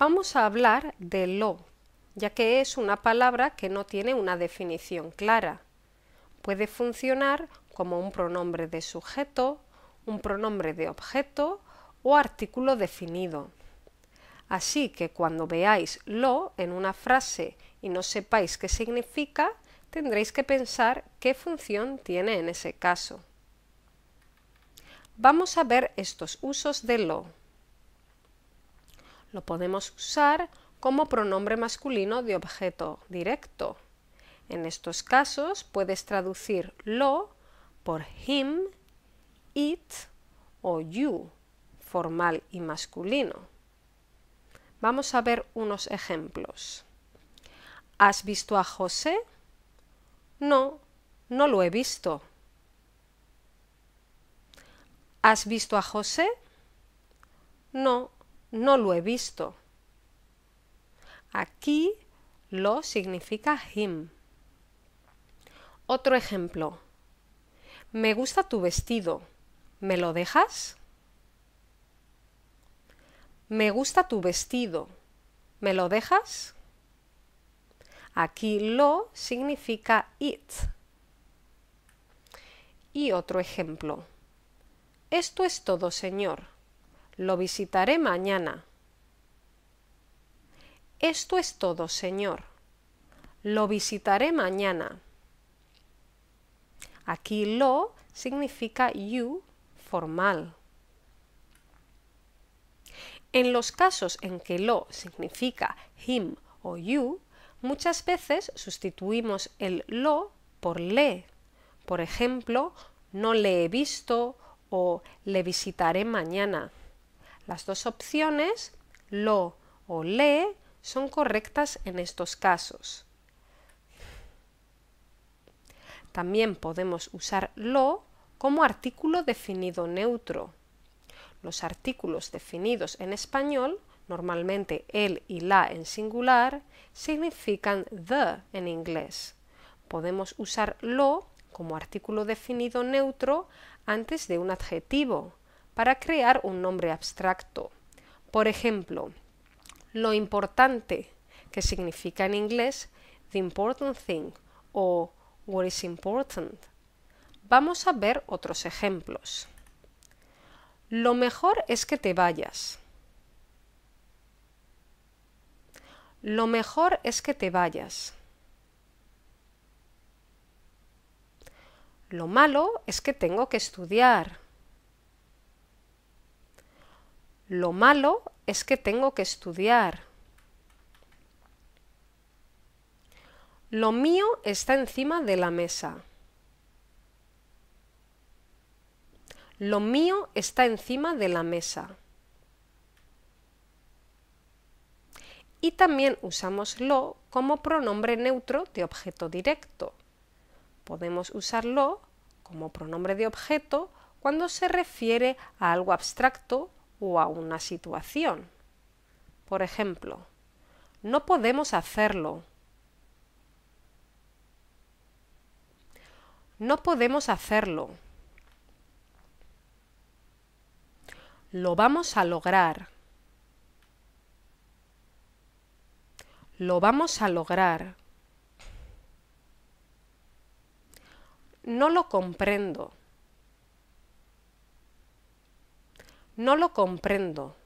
Vamos a hablar de lo, ya que es una palabra que no tiene una definición clara. Puede funcionar como un pronombre de sujeto, un pronombre de objeto o artículo definido. Así que cuando veáis lo en una frase y no sepáis qué significa, tendréis que pensar qué función tiene en ese caso. Vamos a ver estos usos de lo. Lo podemos usar como pronombre masculino de objeto directo. En estos casos puedes traducir lo por him, it o you, formal y masculino. Vamos a ver unos ejemplos. ¿Has visto a José? No, no lo he visto. ¿Has visto a José? No, no lo he visto. Aquí lo significa him. Otro ejemplo. Me gusta tu vestido. ¿Me lo dejas? Me gusta tu vestido. ¿Me lo dejas? Aquí lo significa it. Y otro ejemplo. Esto es todo, señor. Lo visitaré mañana. Esto es todo, señor. Lo visitaré mañana. Aquí lo significa you formal. En los casos en que lo significa him o you, muchas veces sustituimos el lo por le. Por ejemplo, no le he visto o le visitaré mañana. Las dos opciones, lo o le, son correctas en estos casos. También podemos usar lo como artículo definido neutro. Los artículos definidos en español, normalmente el y la en singular, significan the en inglés. Podemos usar lo como artículo definido neutro antes de un adjetivo, para crear un nombre abstracto. Por ejemplo, lo importante, que significa en inglés the important thing o what is important. Vamos a ver otros ejemplos. Lo mejor es que te vayas. Lo mejor es que te vayas. Lo malo es que tengo que estudiar. Lo malo es que tengo que estudiar. Lo mío está encima de la mesa. Lo mío está encima de la mesa. Y también usamos lo como pronombre neutro de objeto directo. Podemos usarlo como pronombre de objeto cuando se refiere a algo abstracto o a una situación. Por ejemplo, no podemos hacerlo. No podemos hacerlo. Lo vamos a lograr. Lo vamos a lograr. No lo comprendo. No lo comprendo.